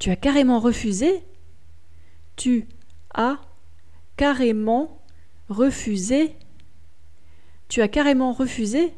Tu as carrément refusé Tu as carrément refusé Tu as carrément refusé